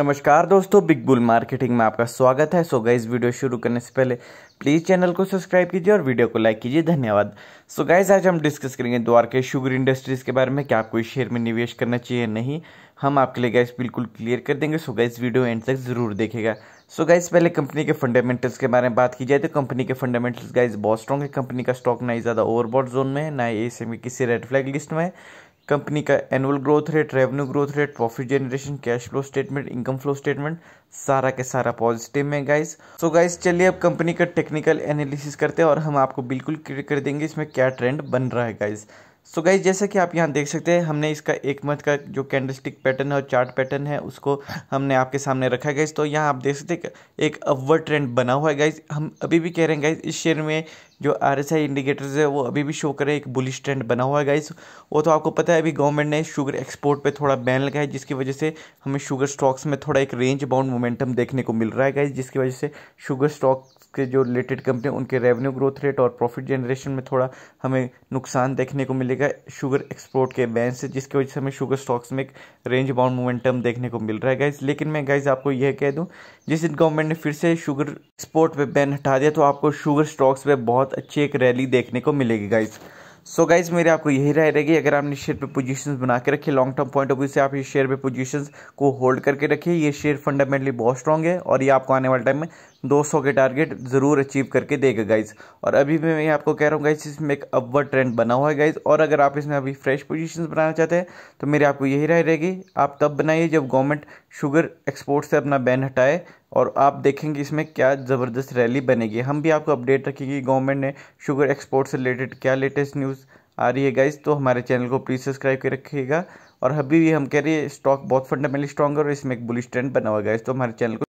नमस्कार दोस्तों big bull marketing में आपका स्वागत है सो गाइज वीडियो शुरू करने से पहले प्लीज़ चैनल को सब्सक्राइब कीजिए और वीडियो को लाइक कीजिए धन्यवाद सो गाइज आज हम डिस्कस करेंगे द्वारके शुगर इंडस्ट्रीज़ के बारे में क्या आपको इस शेयर में निवेश करना चाहिए नहीं हम आपके लिए गाइज बिल्कुल क्लियर कर देंगे सो गाइज वीडियो एंड तक ज़रूर देखेगा सो गाइज पहले कंपनी के फंडामेंटल्स के बारे में बात की जाए तो कंपनी के फंडामेंटल्स गाइज बहुत स्ट्रॉग है कंपनी का स्टॉक ना ही ज़्यादा ओवरबॉट जोन में है ना ही इसमें किसी रेड फ्लैग लिस्ट में है कंपनी का annual growth rate revenue growth rate profit generation cash flow statement income flow statement सारा के सारा पॉजिटिव में गाइस सो गाइस चलिए अब कंपनी का टेक्निकल एनालिसिस करते हैं और हम आपको बिल्कुल क्लियर कर देंगे इसमें क्या ट्रेंड बन रहा है गाइस सो गाइज जैसा कि आप यहाँ देख सकते हैं हमने इसका एक मंथ का जो कैंडलस्टिक पैटर्न है और चार्ट पैटर्न है उसको हमने आपके सामने रखा है गाइज तो यहाँ आप देख सकते हैं एक अवर ट्रेंड बना हुआ है गाइज हम अभी भी कह रहे हैं गाइज इस शेयर में जो आर एस आई इंडिकेटर्स है वो अभी भी शो करे एक बुलिश ट्रेंड बना हुआ है गाइस वो तो आपको पता है अभी गवर्नमेंट ने शुगर एक्सपोर्ट पे थोड़ा बैन लगाया है जिसकी वजह से हमें शुगर स्टॉक्स में थोड़ा एक रेंज बाउंड मोमेंटम देखने को मिल रहा है गाइस जिसकी वजह से शुगर स्टॉक के जो रिलेटेड कंपनी उनके रेवेन्यू ग्रोथ रेट और प्रॉफिट जनरेशन में थोड़ा हमें नुकसान देखने को मिलेगा शुगर एक्सपोर्ट के बैन से जिसकी वजह से हमें शुगर स्टॉक्स में एक रेंज बाउंड मोमेंटम देखने को मिल रहा है गाइज लेकिन मैं गाइज आपको यह कह दूँ जिस दिन गवर्नमेंट ने फिर से शुगर एक्सपोर्ट पर बैन हटा दिया तो आपको शुगर स्टॉक्स पर बहुत बहुत अच्छी एक रैली देखने को मिलेगी गाइज़ सो गाइज मेरे आपको यही राय रहेगी अगर आपने शेयर पे पोजीशंस बना के रखे long term point of view से आप ये शेयर पे पोजीशंस को होल्ड करके रखिए ये शेयर फंडामेंटली बहुत स्ट्रॉन्ग है और ये आपको आने वाले टाइम में 200 के टारगेट ज़रूर अचीव करके देगा गाइज और अभी भी मैं आपको कह रहा हूँ गाइज इसमें एक अपवर ट्रेंड बना हुआ है गाइज और अगर आप इसमें अभी फ्रेश पोजिशन बनाना चाहते हैं तो मेरी आपको यही राय रहेगी आप तब बनाइए जब गवर्नमेंट शुगर एक्सपोर्ट से अपना बैन हटाए और आप देखेंगे इसमें क्या ज़बरदस्त रैली बनेगी हम भी आपको अपडेट रखेंगे गवर्नमेंट ने शुगर एक्सपोर्ट से रिलेटेड क्या लेटेस्ट न्यूज़ आ रही है गाइज तो हमारे चैनल को प्लीज़ सब्सक्राइब कर रखिएगा और अभी भी हम कह रहे हैं स्टॉक बहुत फंडामेंटली स्ट्रॉग है और इसमें एक बुलिश ट्रेंड बना हुआ गाइज तो हमारे चैनल को